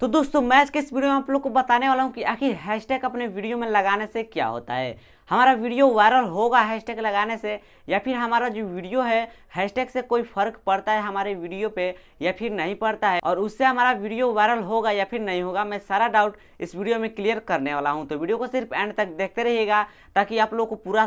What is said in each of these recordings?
तो दोस्तों मैं आज के इस वीडियो में आप लोग को बताने वाला हूँ कि आखिर हैशटैग अपने वीडियो में लगाने से क्या होता है हमारा वीडियो वायरल होगा हैशटैग लगाने से या फिर हमारा जो वीडियो है हैशटैग से कोई फ़र्क पड़ता है हमारे वीडियो पे या फिर नहीं पड़ता है और उससे हमारा वीडियो वायरल होगा या फिर नहीं होगा मैं सारा डाउट इस वीडियो में क्लियर करने वाला हूँ तो वीडियो को सिर्फ एंड तक देखते रहिएगा ताकि आप लोग को पूरा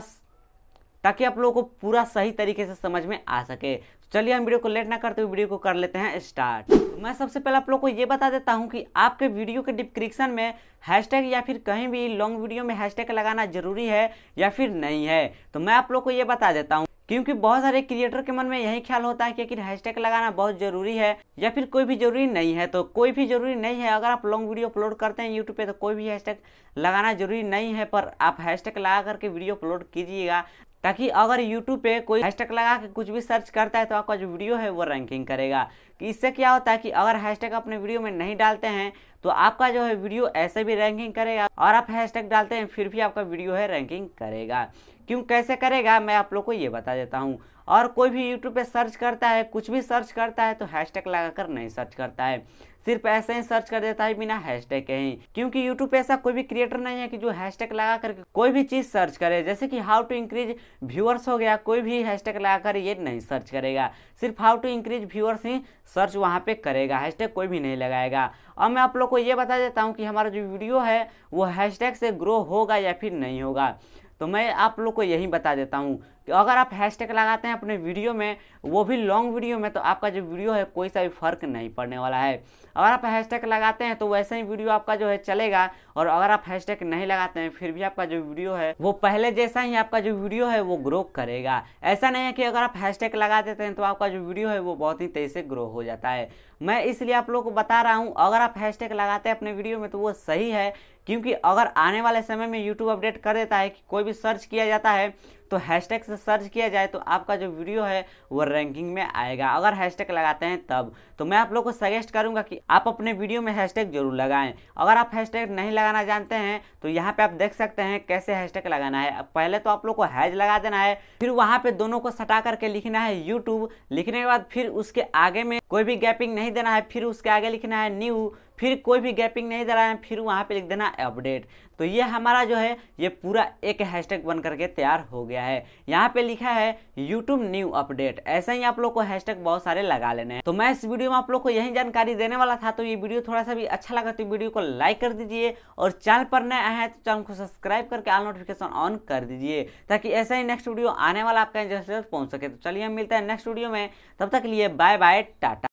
ताकि आप लोगों को पूरा सही तरीके से समझ में आ सके तो चलिए हम वीडियो को लेट ना करते हुए वीडियो को कर लेते हैं स्टार्ट मैं सबसे पहले आप लोग को ये बता देता हूँ कि आपके वीडियो के डिस्क्रिप्शन में हैशटैग या फिर कहीं भी लॉन्ग वीडियो में हैशटैग लगाना जरूरी है या फिर नहीं है तो मैं आप लोग को ये बता देता हूँ क्योंकि बहुत सारे क्रिएटर के मन में यही ख्याल होता है कि आखिर हैशटैग लगाना बहुत जरूरी है या फिर कोई भी जरूरी नहीं है तो कोई भी जरूरी नहीं है अगर आप लॉन्ग वीडियो अपलोड करते हैं यूट्यूब पे तो कोई भी हैशटैग लगाना जरूरी नहीं है पर आप हैशटैग लगा करके वीडियो अपलोड कीजिएगा ताकि अगर YouTube पे कोई हैशटैग लगा के कुछ भी सर्च करता है तो आपका जो वीडियो है वो रैंकिंग करेगा कि इससे क्या होता है कि अगर हैशटैग अपने वीडियो में नहीं डालते हैं तो आपका जो है वीडियो ऐसे भी रैंकिंग करेगा और आप हैशटैग डालते हैं फिर भी आपका वीडियो है रैंकिंग करेगा क्यों कैसे करेगा मैं आप लोग को ये बता देता हूँ और कोई भी यूट्यूब पे सर्च करता है कुछ भी सर्च करता है तो हैशटैग लगाकर नहीं सर्च करता है सिर्फ ऐसे ही सर्च कर देता है बिना हैशटैग के ही क्योंकि यूट्यूब पे ऐसा कोई भी क्रिएटर नहीं है कि जो हैशटैग लगा कर कोई भी चीज़ सर्च करे जैसे कि हाउ टू इंक्रीज व्यूअर्स हो गया कोई भी हैशटैग लगाकर ये नहीं सर्च करेगा सिर्फ हाउ टू इंक्रीज व्यूअर्स ही सर्च वहाँ पे करेगा हैशटैग कोई भी नहीं लगाएगा और मैं आप लोग आपको ये बता देता हूँ कि हमारा जो वीडियो है वो हैशटैग से ग्रो होगा या फिर नहीं होगा तो मैं आप लोग को यही बता देता हूँ कि अगर आप हैशटैग लगाते हैं अपने वीडियो में वो भी लॉन्ग वीडियो में तो आपका जो वीडियो है कोई सा भी फ़र्क नहीं पड़ने वाला है अगर आप हैशटैग लगाते हैं तो वैसे ही वीडियो आपका जो है चलेगा और अगर आप हैशटैग नहीं लगाते हैं फिर भी आपका जो वीडियो है वो पहले जैसा ही आपका जो वीडियो है वो ग्रो करेगा ऐसा नहीं है कि अगर आप हैशटैग लगा देते हैं तो आपका जो वीडियो है वो बहुत ही तेज से ग्रो हो जाता है मैं इसलिए आप लोग को बता रहा हूँ अगर आप हैशटैग लगाते हैं अपने वीडियो में तो वो सही है क्योंकि अगर आने वाले समय में यूट्यूब अपडेट कर देता है कि कोई भी सर्च किया जाता है तो हैशटैग से सर्च किया जाए तो आपका जो वीडियो है वो रैंकिंग में आएगा अगर हैशटैग लगाते हैं तब तो मैं आप लोग को सजेस्ट करूंगा कि आप अपने वीडियो में हैशटैग जरूर लगाएं अगर आप हैशटैग नहीं लगाना जानते हैं तो यहाँ पे आप देख सकते हैं कैसे हैशटैग लगाना है पहले तो आप लोग को हैज लगा देना है फिर वहाँ पे दोनों को सटा करके लिखना है यूट्यूब लिखने के बाद फिर उसके आगे में कोई भी गैपिंग नहीं देना है फिर उसके आगे लिखना है न्यू फिर कोई भी गैपिंग नहीं दे रहा है फिर वहाँ पे लिख देना अपडेट तो ये हमारा जो है ये पूरा एक हैशटैग बन करके तैयार हो गया है यहाँ पे लिखा है यूट्यूब न्यू अपडेट ऐसे ही आप लोग को हैशटैग बहुत सारे लगा लेने हैं तो मैं इस वीडियो में आप लोग को यही जानकारी देने वाला था तो ये वीडियो थोड़ा सा भी अच्छा लगा तो वीडियो को लाइक कर दीजिए और चैनल पर नए आए हैं तो चैनल को सब्सक्राइब करके आल नोटिफिकेशन ऑन कर दीजिए ताकि ऐसा ही नेक्स्ट वीडियो आने वाला आपका जल्द से जल्द पहुँच सके तो चलिए हम मिलते हैं नेक्स्ट वीडियो में तब तक लिए बाय बाय टाटा